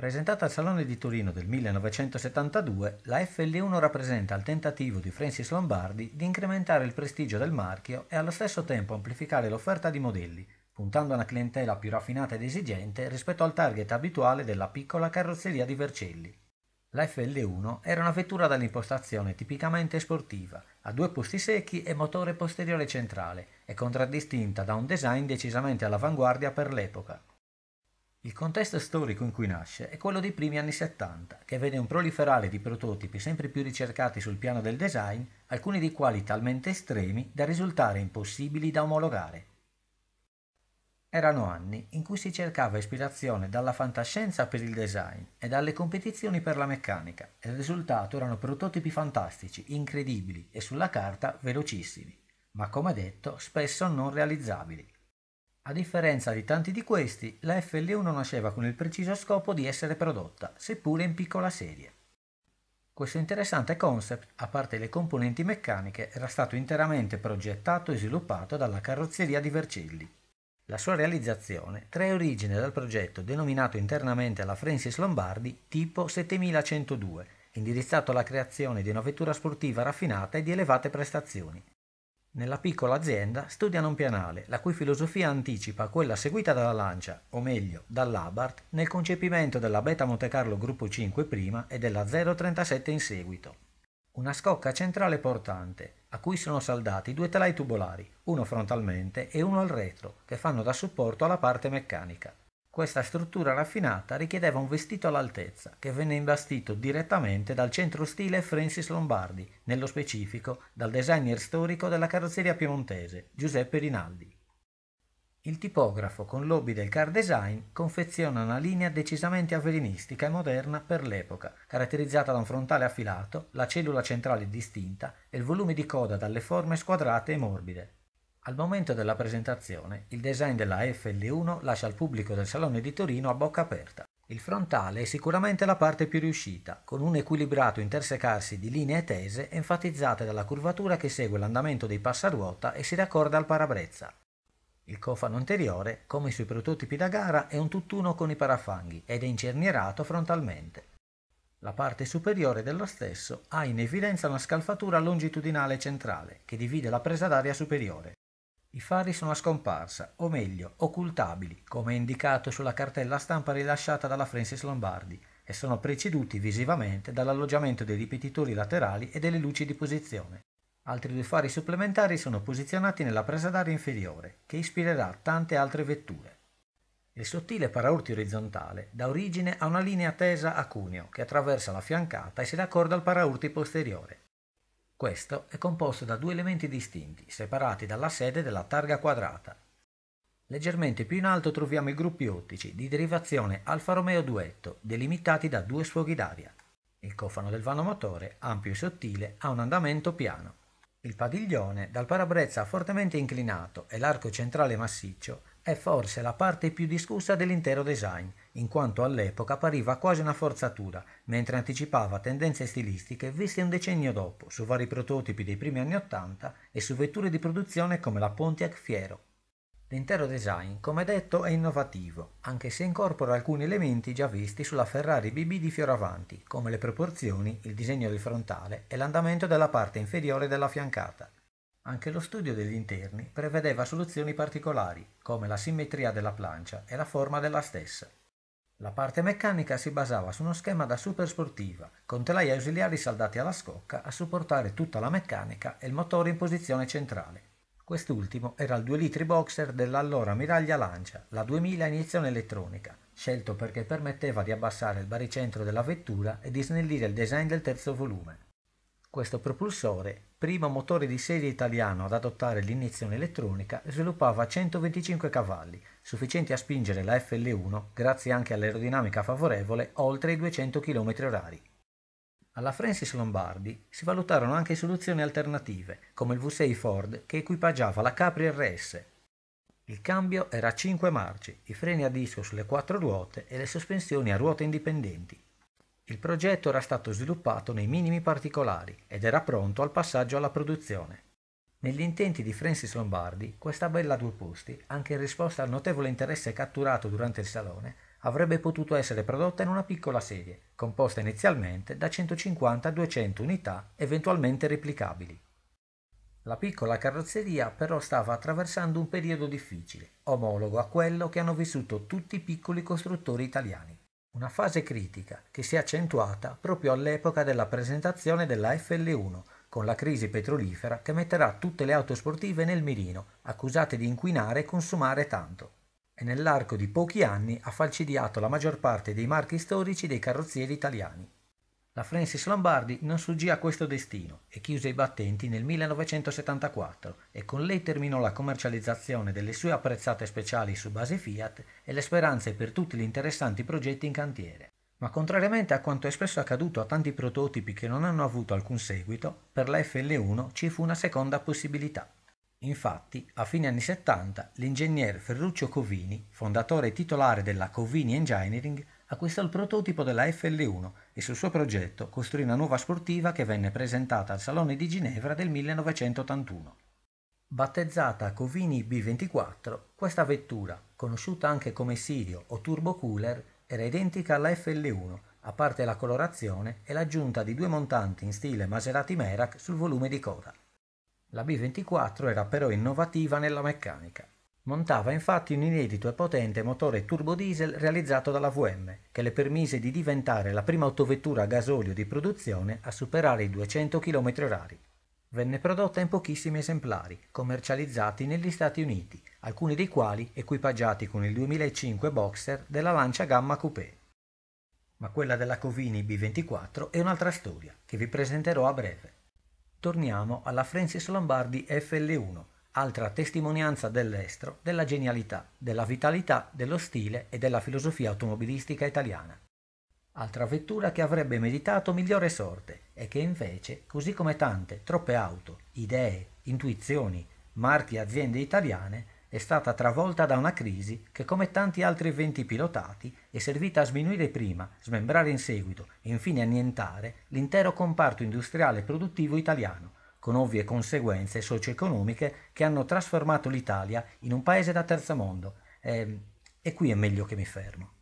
Presentata al Salone di Torino del 1972, la FL1 rappresenta il tentativo di Francis Lombardi di incrementare il prestigio del marchio e allo stesso tempo amplificare l'offerta di modelli, puntando a una clientela più raffinata ed esigente rispetto al target abituale della piccola carrozzeria di Vercelli. La FL1 era una vettura dall'impostazione tipicamente sportiva, a due posti secchi e motore posteriore centrale, e contraddistinta da un design decisamente all'avanguardia per l'epoca. Il contesto storico in cui nasce è quello dei primi anni 70, che vede un proliferare di prototipi sempre più ricercati sul piano del design, alcuni dei quali talmente estremi da risultare impossibili da omologare. Erano anni in cui si cercava ispirazione dalla fantascienza per il design e dalle competizioni per la meccanica, e il risultato erano prototipi fantastici, incredibili e sulla carta velocissimi, ma come detto spesso non realizzabili. A differenza di tanti di questi, la FL1 nasceva con il preciso scopo di essere prodotta, seppure in piccola serie. Questo interessante concept, a parte le componenti meccaniche, era stato interamente progettato e sviluppato dalla carrozzeria di Vercelli. La sua realizzazione trae origine dal progetto denominato internamente alla Francis Lombardi tipo 7102, indirizzato alla creazione di una vettura sportiva raffinata e di elevate prestazioni, nella piccola azienda studiano un pianale, la cui filosofia anticipa quella seguita dalla Lancia, o meglio dall'Abart, nel concepimento della Beta Monte Carlo Gruppo 5 prima e della 037 in seguito. Una scocca centrale portante, a cui sono saldati due telai tubolari, uno frontalmente e uno al retro, che fanno da supporto alla parte meccanica. Questa struttura raffinata richiedeva un vestito all'altezza, che venne imbastito direttamente dal centro stile Francis Lombardi, nello specifico dal designer storico della carrozzeria piemontese, Giuseppe Rinaldi. Il tipografo con lobby del car design confeziona una linea decisamente avvelinistica e moderna per l'epoca, caratterizzata da un frontale affilato, la cellula centrale distinta e il volume di coda dalle forme squadrate e morbide. Al momento della presentazione, il design della FL1 lascia al pubblico del Salone di Torino a bocca aperta. Il frontale è sicuramente la parte più riuscita, con un equilibrato intersecarsi di linee tese enfatizzate dalla curvatura che segue l'andamento dei passaruota e si raccorda al parabrezza. Il cofano anteriore, come sui prototipi da gara, è un tutt'uno con i parafanghi ed è incernierato frontalmente. La parte superiore dello stesso ha in evidenza una scalfatura longitudinale centrale che divide la presa d'aria superiore. I fari sono a scomparsa, o meglio, occultabili, come indicato sulla cartella stampa rilasciata dalla Francis Lombardi, e sono preceduti visivamente dall'alloggiamento dei ripetitori laterali e delle luci di posizione. Altri due fari supplementari sono posizionati nella presa d'aria inferiore, che ispirerà tante altre vetture. Il sottile paraurti orizzontale dà origine a una linea tesa a cuneo che attraversa la fiancata e si raccorda al paraurti posteriore. Questo è composto da due elementi distinti, separati dalla sede della targa quadrata. Leggermente più in alto troviamo i gruppi ottici di derivazione Alfa Romeo Duetto, delimitati da due sfoghi d'aria. Il cofano del vano motore, ampio e sottile, ha un andamento piano. Il padiglione, dal parabrezza fortemente inclinato e l'arco centrale massiccio, è forse la parte più discussa dell'intero design, in quanto all'epoca appariva quasi una forzatura, mentre anticipava tendenze stilistiche viste un decennio dopo su vari prototipi dei primi anni Ottanta e su vetture di produzione come la Pontiac Fiero. L'intero design, come detto, è innovativo, anche se incorpora alcuni elementi già visti sulla Ferrari BB di Fioravanti, come le proporzioni, il disegno del frontale e l'andamento della parte inferiore della fiancata. Anche lo studio degli interni prevedeva soluzioni particolari, come la simmetria della plancia e la forma della stessa. La parte meccanica si basava su uno schema da supersportiva, con telai ausiliari saldati alla scocca a supportare tutta la meccanica e il motore in posizione centrale. Quest'ultimo era il 2 litri boxer dell'allora Miraglia Lancia, la 2000 iniezione elettronica, scelto perché permetteva di abbassare il baricentro della vettura e di snellire il design del terzo volume. Questo propulsore, primo motore di serie italiano ad adottare l'iniezione elettronica, sviluppava 125 cavalli, sufficienti a spingere la FL1, grazie anche all'aerodinamica favorevole, oltre i 200 km/h. Alla Francis Lombardi si valutarono anche soluzioni alternative, come il V6 Ford che equipaggiava la Capri RS. Il cambio era a 5 marce, i freni a disco sulle quattro ruote e le sospensioni a ruote indipendenti. Il progetto era stato sviluppato nei minimi particolari ed era pronto al passaggio alla produzione. Negli intenti di Francis Lombardi, questa bella a due posti, anche in risposta al notevole interesse catturato durante il salone, avrebbe potuto essere prodotta in una piccola serie, composta inizialmente da 150 a 200 unità eventualmente replicabili. La piccola carrozzeria però stava attraversando un periodo difficile, omologo a quello che hanno vissuto tutti i piccoli costruttori italiani. Una fase critica che si è accentuata proprio all'epoca della presentazione della FL1, con la crisi petrolifera che metterà tutte le auto sportive nel mirino, accusate di inquinare e consumare tanto. E nell'arco di pochi anni ha falcidiato la maggior parte dei marchi storici dei carrozzieri italiani la Francis Lombardi non sfuggì a questo destino e chiuse i battenti nel 1974 e con lei terminò la commercializzazione delle sue apprezzate speciali su base Fiat e le speranze per tutti gli interessanti progetti in cantiere. Ma contrariamente a quanto è spesso accaduto a tanti prototipi che non hanno avuto alcun seguito, per la FL1 ci fu una seconda possibilità. Infatti, a fine anni 70, l'ingegner Ferruccio Covini, fondatore e titolare della Covini Engineering, acquistò il prototipo della FL1 e sul suo progetto costruì una nuova sportiva che venne presentata al Salone di Ginevra del 1981. Battezzata Covini B24, questa vettura, conosciuta anche come Sirio o Turbo Cooler, era identica alla FL1, a parte la colorazione e l'aggiunta di due montanti in stile Maserati Merak sul volume di coda. La B24 era però innovativa nella meccanica, Montava infatti un inedito e potente motore turbodiesel realizzato dalla VM, che le permise di diventare la prima autovettura a gasolio di produzione a superare i 200 km/h. Venne prodotta in pochissimi esemplari, commercializzati negli Stati Uniti, alcuni dei quali equipaggiati con il 2005 Boxer della Lancia Gamma Coupé. Ma quella della Covini B24 è un'altra storia, che vi presenterò a breve. Torniamo alla Francis Lombardi FL1, altra testimonianza dell'estro della genialità, della vitalità, dello stile e della filosofia automobilistica italiana. Altra vettura che avrebbe meditato migliore sorte e che invece, così come tante, troppe auto, idee, intuizioni, marchi e aziende italiane, è stata travolta da una crisi che, come tanti altri eventi pilotati, è servita a sminuire prima, smembrare in seguito e infine annientare l'intero comparto industriale e produttivo italiano, con ovvie conseguenze socio-economiche che hanno trasformato l'Italia in un paese da terzo mondo. Eh, e qui è meglio che mi fermo.